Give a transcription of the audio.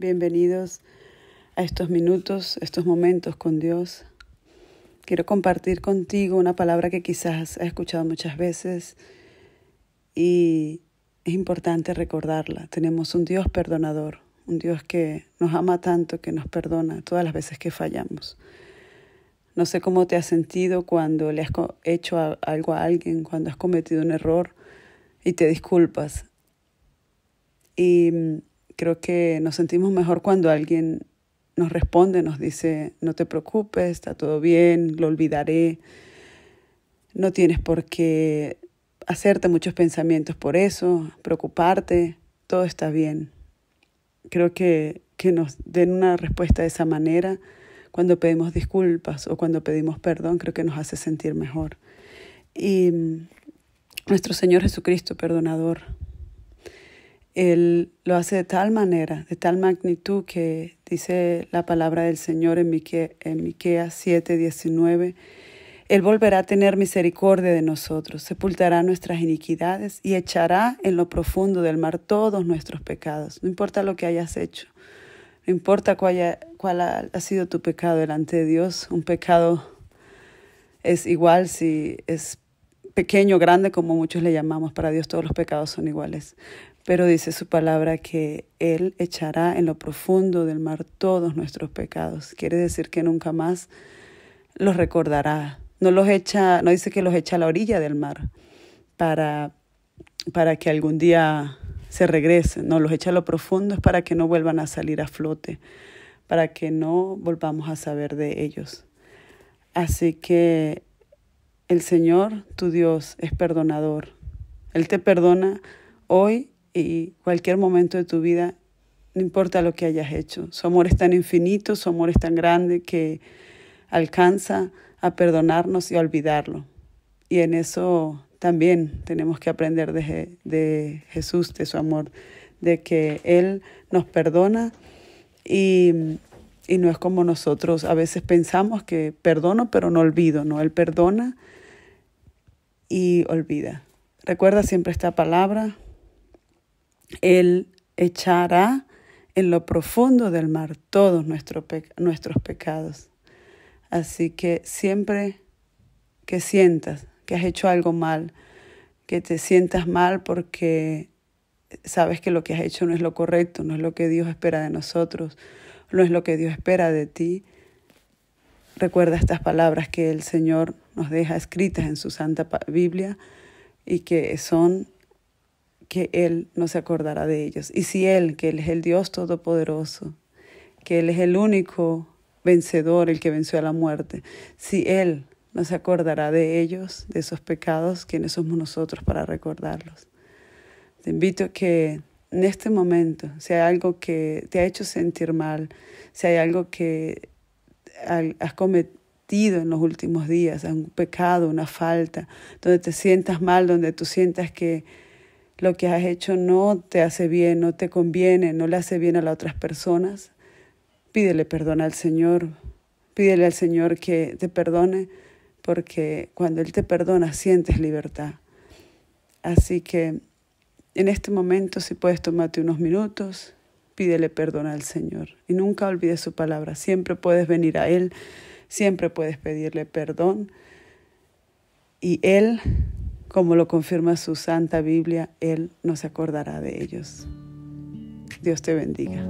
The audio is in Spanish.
Bienvenidos a estos minutos, estos momentos con Dios. Quiero compartir contigo una palabra que quizás has escuchado muchas veces y es importante recordarla. Tenemos un Dios perdonador, un Dios que nos ama tanto, que nos perdona todas las veces que fallamos. No sé cómo te has sentido cuando le has hecho algo a alguien, cuando has cometido un error y te disculpas. Y mm, creo que nos sentimos mejor cuando alguien nos responde, nos dice, no te preocupes, está todo bien, lo olvidaré, no tienes por qué hacerte muchos pensamientos por eso, preocuparte, todo está bien. Creo que, que nos den una respuesta de esa manera cuando pedimos disculpas o cuando pedimos perdón, creo que nos hace sentir mejor. Y mm, nuestro Señor Jesucristo, perdonador, él lo hace de tal manera, de tal magnitud que dice la palabra del Señor en, Miquea en Miqueas 7, 19. Él volverá a tener misericordia de nosotros, sepultará nuestras iniquidades y echará en lo profundo del mar todos nuestros pecados. No importa lo que hayas hecho, no importa cuál, ha, ha, sido tu pecado delante de Dios, un pecado es igual si es pequeño, grande, como muchos le llamamos, para Dios todos los pecados son iguales. Pero dice su palabra que Él echará en lo profundo del mar todos nuestros pecados. Quiere decir que nunca más los recordará. No los echa, no dice que los echa a la orilla del mar para, para que algún día se regresen. No, los echa a lo profundo es para que no vuelvan a salir a flote, para que no volvamos a saber de ellos. Así que el Señor, tu Dios, es perdonador. Él te perdona hoy y cualquier momento de tu vida, no importa lo que hayas hecho. Su amor es tan infinito, su amor es tan grande que alcanza a perdonarnos y a olvidarlo. Y en eso también tenemos que aprender de, Jesús, de su amor, de que Él nos perdona y, y no es como nosotros a veces pensamos que perdono pero no olvido, ¿no? Él perdona y olvida. Recuerda siempre esta palabra. Él echará en lo profundo del mar todos nuestros pecados. Así que siempre que sientas que has hecho algo mal, que te sientas mal porque sabes que lo que has hecho no es lo correcto, no es lo que Dios espera de nosotros, no es lo que Dios espera de ti, Recuerda estas palabras que el Señor nos deja escritas en su Santa Biblia y que son que Él no se acordará de ellos. Y si Él, que Él es el Dios Todopoderoso, que Él es el único vencedor, el que venció a la muerte, si Él no se acordará de ellos, de esos pecados, ¿quiénes somos nosotros para recordarlos. Te invito a que en este momento, si hay algo que te ha hecho sentir mal, si hay algo que has cometido en los últimos días, un pecado, una falta, donde te sientas mal, donde tú sientas que lo que has hecho no te hace bien, no te conviene, no le hace bien a las otras personas, pídele perdón al Señor, pídele al Señor que te perdone, porque cuando Él te perdona sientes libertad. Así que en este momento si puedes tomarte unos minutos pídele perdón al Señor y nunca olvides su palabra. Siempre puedes venir a Él, siempre puedes pedirle perdón y Él, como lo confirma su Santa Biblia, Él no se acordará de ellos. Dios te bendiga.